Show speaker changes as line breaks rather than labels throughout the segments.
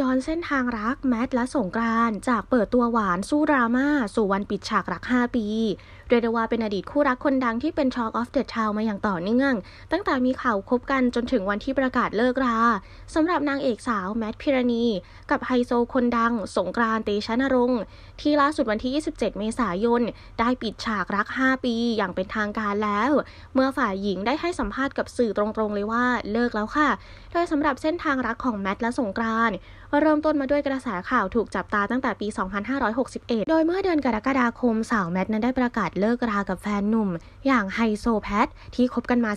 ย้อนเส้นทางรักแมท และสงกรานจากเปิดตัวหวานสู้ดราม่าสู่วันปิดฉากรัก 5 ปีเรดวาเป็นอดีตคู่รักคนดังที่เป็นช็อกออฟเดอะทาวมาอย่างต่อเนื่อง ตั้งแต่มีข่าวคบกันจนถึงวันที่ประกาศเลิกราสำหรับนางเอกสาวแมทพิรณี กับไฮโซคนดัง สงกรานเตชะนรงค์ที่ล่าสุดวันที่ 27 เมษายนได้ปิดฉากรัก 5 ปีอย่างเป็นทางการแล้ว เมื่อฝ่ายหญิงได้ให้สัมภาษณ์กับสื่อตรงๆเลยว่าเลิกแล้วค่ะ โดยสำหรับเส้นทางรักของแมทและสงกราน็เริ่มต้นมาด้วยกระแสข่าวถูกจับตาตั้งแต่ปี 2561 โดยเมื่อเดือนกรกฎาคมสาวแมทนั้นได้ประกาศเลิกรากับแฟนหนุ่ม อย่างไฮโซแพทที่คบกันมา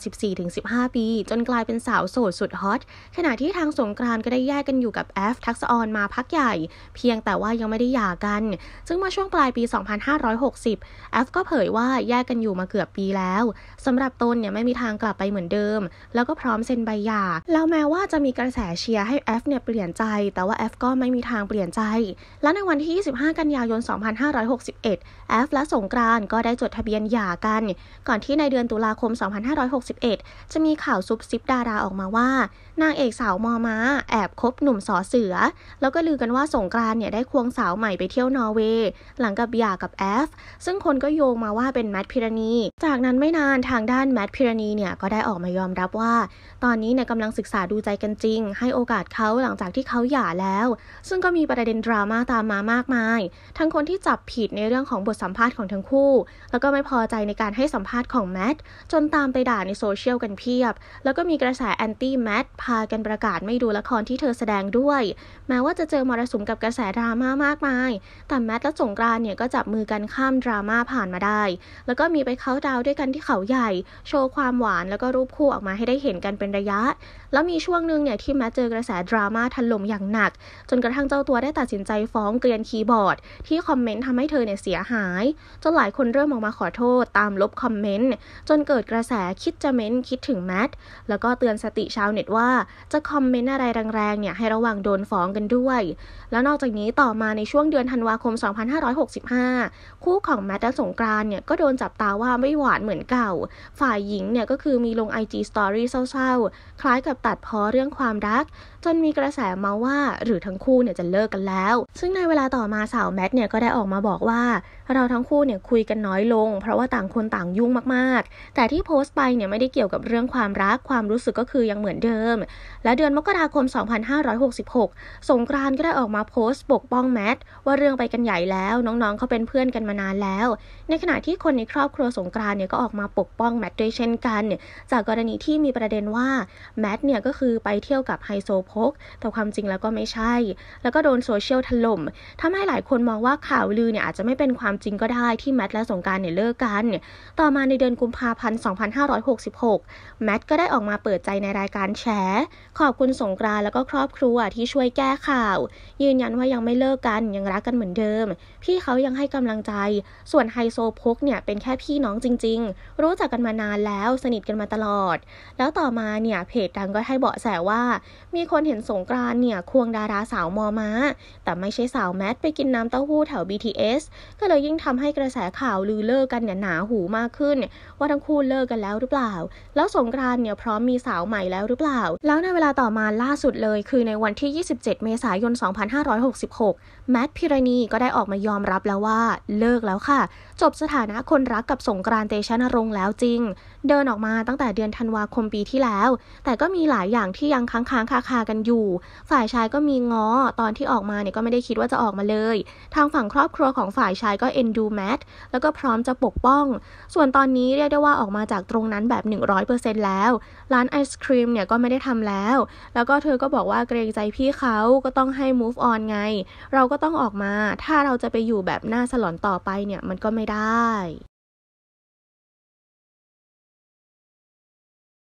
14-15 ปี จนกลายเป็นสาวโสดสุดฮอต ขณะที่ทางสงกรานก็ได้แยกกันอยู่กับแอฟทักษออนมาพักใหญ่เพียงแต่ว่ายังไม่ได้หย่ากัน ซึ่งมาช่วงปลายปี 2560แอฟก็เผยว่าแยกกันอยู่มาเกือบปีแล้วสำหรับตนเนี่ยไม่มีทางกลับไปเหมือนเดิม แล้วก็พร้อมเซ็นใบหย่าแล้วแม้ว่าจะมีกระแสเชียร์ให้แอฟเนี่ยเปลี่ยนใจแต่ว่าแอฟก็ไม่มีทางเปลี่ยนใจ และในวันที่ 25 กันยายน 2561แอฟและสงกรานก็ได้จดทะเบียนหย่ากัน ก่อนที่ในเดือนตุลาคม 2561 จะมีข่าวซุบซิบดาราออกมาว่านางเอกสาวมอม้าแอบคบหนุ่มสอเสือ แล้วก็ลือกันว่าสงกรานเนี่ยได้ควงสาวใหม่ไปเที่ยวนอร์เวย์ หลังกับหย่ากับแอฟซึ่งคนก็โยงมาว่าเป็นแมดพิรณี จากนั้นไม่นานทางด้านแมดพิรณีเนี่ยก็ได้ออกมายอมรับว่า ตอนนี้เนี่ยกำลังศึกษาดูใจกันจริง ให้โอกาสเขาหลังจากที่เขาหย่าาแล้ว ซึ่งก็มีประเด็นดราม่าตามมามากมาย ทั้งคนที่จับผิดในเรื่องของบทสัมภาษณ์ของทั้งคู่ แล้วก็ไม่พอใจในการให้สัมภาษณ์ของแมท จนตามไปด่าในโซเชียลกันเพียบ แล้วก็มีกระแสแอนตี้แมทพากันประกาศไม่ดูละครที่เธอแสดงด้วย แม้ว่าจะเจอมรสุมกับกระแสดราม่ามากมาย แต่แมทและสงกรานเนี่ยก็จับมือกันข้ามดราม่าผ่านมาได้ แล้วก็มีไปเข้าดาวด้วยกันที่เขาใหญ่ โชว์ความหวานแล้วก็รูปคู่ออกมาให้ได้เห็นกันเป็นระยะ แล้วมีช่วงหนึ่งเนี่ยที่แมทเจอกระแสดราม่าถล่มอย่างหนักหนักจนกระทั่งเจ้าตัวได้ตัดสินใจฟ้องเกรียนคีย์บอร์ด ที่คอมเมนต์ทำให้เธอเนี่ยเสียหาย จนหลายคนเริ่มออกมาขอโทษตามลบคอมเมนต์ จนเกิดกระแสคิดจะเม้นคิดถึงแมทแล้วก็เตือนสติชาวเน็ตว่าจะคอมเมนต์อะไรแรงๆเนี่ยให้ระวังโดนฟ้องกันด้วย แล้วนอกจากนี้ต่อมาในช่วงเดือนธันวาคม 2565 คู่ของแมทและสงกรานเนี่ยก็โดนจับตาว่าไม่หวานเหมือนเก่าฝ่ายหญิงเนี่ยก็คือมีลง IG Story เศร้าๆคล้ายกับตัดพ้อเรื่องความรัก จนมีกระแสมาว่าหรือทั้งคู่เนี่ยจะเลิกกันแล้ว ซึ่งในเวลาต่อมาสาวแมทเนี่ยก็ได้ออกมาบอกว่าเราทั้งคู่เนี่ยคุยกันน้อยลง เพราะว่าต่างคนต่างยุ่งมากๆ แต่ที่โพสต์ไปเนี่ยไม่ได้เกี่ยวกับเรื่องความรักความรู้สึกก็คือยังเหมือนเดิม และเดือนมกราคม 2566 สงกรานก็ได้ออกมาโพสต์ปกป้องแมทว่าเรื่องไปกันใหญ่แล้วน้องๆเขาเป็นเพื่อนกันมานานแล้ว ในขณะที่คนในครอบครัวสงกรานเนี่ยก็ออกมาปกป้องแมทด้วยเช่นกัน จากกรณีที่มีประเด็นว่าแมทเนี่ยก็คือไปเที่ยวกับไฮโซพก แต่ความจริงแล้วก็ไม่ไม่ใช่ แล้วก็โดนโซเชียลถล่มทำให้หลายคนมองว่าข่าวลือเนี่ยอาจจะไม่เป็นความจริงก็ได้ที่แมทและสงการเนี่ยเลิกกัน ต่อมาในเดือนกุมภาพันธ์ 2566 แมทก็ได้ออกมาเปิดใจในรายการแชร์ขอบคุณสงกรานแล้วก็ครอบครัวที่ช่วยแก้ข่าว ยืนยันว่ายังไม่เลิกกันยังรักกันเหมือนเดิม พี่เขายังให้กำลังใจ ส่วนไฮโซพกเนี่ยเป็นแค่พี่น้องจริง ๆ รู้จักกันมานานแล้วสนิทกันมาตลอด แล้วต่อมาเนี่ยเพจดังก็ให้เบาะแสว่า มีคนเห็นสงกรานเนี่ยควงดาราสาวมอม้า แต่ไม่ใช่สาวแมทไปกินน้ำเต้าหู้แถว BTS ก็เลยยิ่งทำให้กระแสข่าวลือเลิกกันเนี่ยหนาหูมากขึ้น ว่าทั้งคู่เลิกกันแล้วหรือเปล่า แล้วสงกรานเนี่ยพร้อมมีสาวใหม่แล้วหรือเปล่า แล้วในเวลาต่อมาล่าสุดเลยคือในวันที่ 27 เมษายน 2566 แมทพิรณีก็ได้ออกมายอมรับแล้วว่าเลิกแล้วค่ะ จบสถานะคนรักกับสงกรานเตชะนรงแล้วจริง เดินออกมาตั้งแต่เดือนธันวาคมปีที่แล้ว แต่ก็มีหลายอย่างที่ยังค้างค้างคาคากันอยู่ ฝ่ายชายก็ก็มีง้อตอนที่ออกมาเนี่ยก็ไม่ได้คิดว่าจะออกมาเลย ทางฝั่งครอบครัวของฝ่ายชายก็เอ็นดูแมทแล้วก็พร้อมจะปกป้อง ส่วนตอนนี้เรียกได้ว่าออกมาจากตรงนั้นแบบ 100%แล้ว ร้านไอศครีมเนี่ยก็ไม่ได้ทำแล้ว แล้วก็เธอก็บอกว่าเกรงใจพี่เขาก็ต้องให้ move on ไง เราก็ต้องออกมาถ้าเราจะไปอยู่แบบหน้าสลอนต่อไปเนี่ย มันก็ไม่ได้